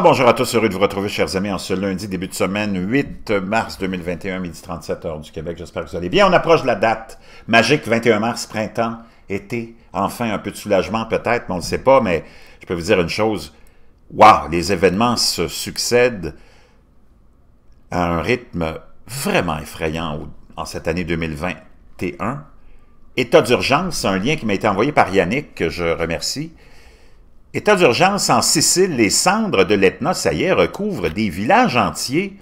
bonjour à tous, heureux de vous retrouver chers amis en ce lundi début de semaine 8 mars 2021, midi 37 heures du Québec, j'espère que vous allez bien. On approche de la date magique 21 mars, printemps, été, enfin un peu de soulagement peut-être, mais on ne le sait pas, mais je peux vous dire une chose, waouh, les événements se succèdent à un rythme vraiment effrayant en cette année 2021. État d'urgence, c'est un lien qui m'a été envoyé par Yannick, que je remercie, État d'urgence en Sicile, les cendres de l'Etna, ça y est, recouvrent des villages entiers.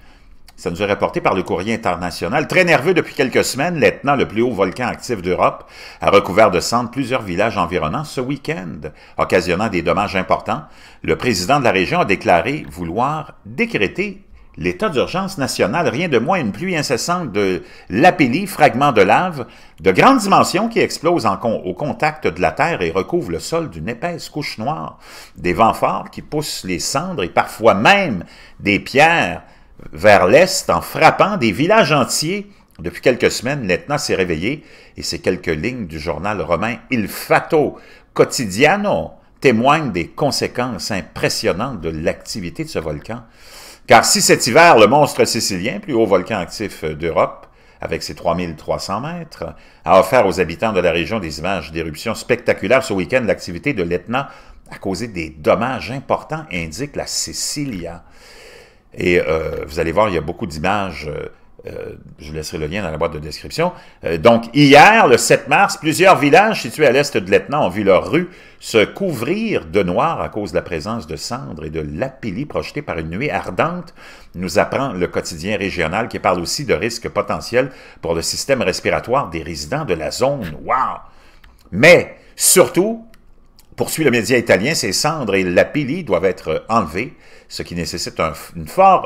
Ça nous est rapporté par le courrier international. Très nerveux depuis quelques semaines, l'Etna, le plus haut volcan actif d'Europe, a recouvert de cendres plusieurs villages environnants ce week-end, occasionnant des dommages importants. Le président de la région a déclaré vouloir décréter l'état d'urgence nationale, rien de moins une pluie incessante de lapélie, fragments de lave, de grande dimension qui explosent au contact de la terre et recouvrent le sol d'une épaisse couche noire, des vents forts qui poussent les cendres et parfois même des pierres vers l'est en frappant des villages entiers. Depuis quelques semaines, l'Etna s'est réveillé et ces quelques lignes du journal romain Il Fato Quotidiano témoignent des conséquences impressionnantes de l'activité de ce volcan. Car si cet hiver, le monstre sicilien, plus haut volcan actif d'Europe, avec ses 3300 mètres, a offert aux habitants de la région des images d'éruptions spectaculaires ce week-end. L'activité de l'Etna a causé des dommages importants, indique la Sicilia. Et euh, vous allez voir, il y a beaucoup d'images euh, euh, je vous laisserai le lien dans la boîte de description. Euh, donc, hier, le 7 mars, plusieurs villages situés à l'est de l'Etna ont vu leurs rues se couvrir de noir à cause de la présence de cendres et de lapillis projetés par une nuée ardente, nous apprend le quotidien régional qui parle aussi de risques potentiels pour le système respiratoire des résidents de la zone. Wow! Mais, surtout, Poursuit le média italien, ses cendres et pili doivent être enlevés, ce qui nécessite un,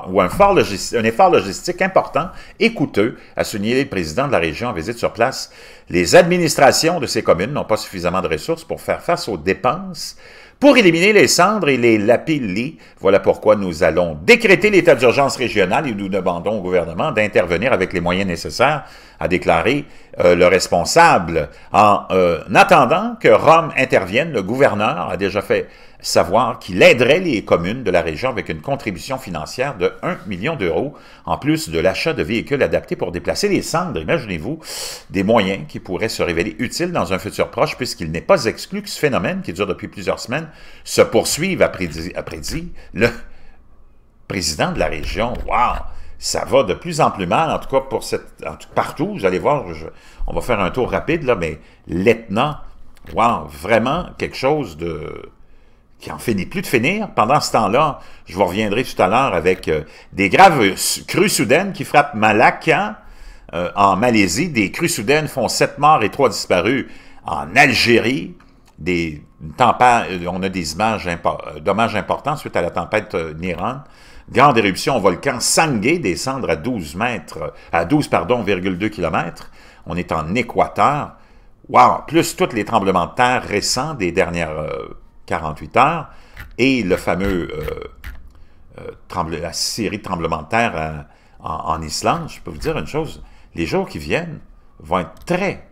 ou un, fort un, effort logistique important et coûteux, a souligné le président de la région en visite sur place. Les administrations de ces communes n'ont pas suffisamment de ressources pour faire face aux dépenses pour éliminer les cendres et les lapillis. Voilà pourquoi nous allons décréter l'état d'urgence régional et nous demandons au gouvernement d'intervenir avec les moyens nécessaires, a déclaré euh, le responsable. Euh, en attendant que Rome intervienne, le gouverneur a déjà fait savoir qu'il aiderait les communes de la région avec une contribution financière de 1 million d'euros, en plus de l'achat de véhicules adaptés pour déplacer les cendres, imaginez-vous, des moyens qui pourraient se révéler utiles dans un futur proche, puisqu'il n'est pas exclu que ce phénomène, qui dure depuis plusieurs semaines, se poursuive, après prédit, le président de la région. Wow! Ça va de plus en plus mal, en tout cas pour cette, en tout, partout. Vous allez voir, on va faire un tour rapide, là, mais l'Etna, wow, vraiment quelque chose de qui en finit plus de finir. Pendant ce temps-là, je vous reviendrai tout à l'heure avec euh, des graves crues soudaines qui frappent Malacca euh, en Malaisie. Des crues soudaines font sept morts et trois disparus en Algérie. Des tempêtes, euh, on a des images dommages importants suite à la tempête Niran. Grande éruption au volcan Sangé, descendre à 12 mètres, à 12, pardon, km. On est en Équateur. Wow! Plus tous les tremblements de terre récents des dernières 48 heures, et le fameux euh, euh, tremble, la série de tremblements de terre euh, en, en, Islande, je peux vous dire une chose, les jours qui viennent vont être très,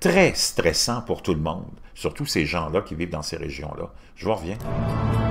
très stressants pour tout le monde, surtout ces gens-là qui vivent dans ces régions-là. Je vous reviens.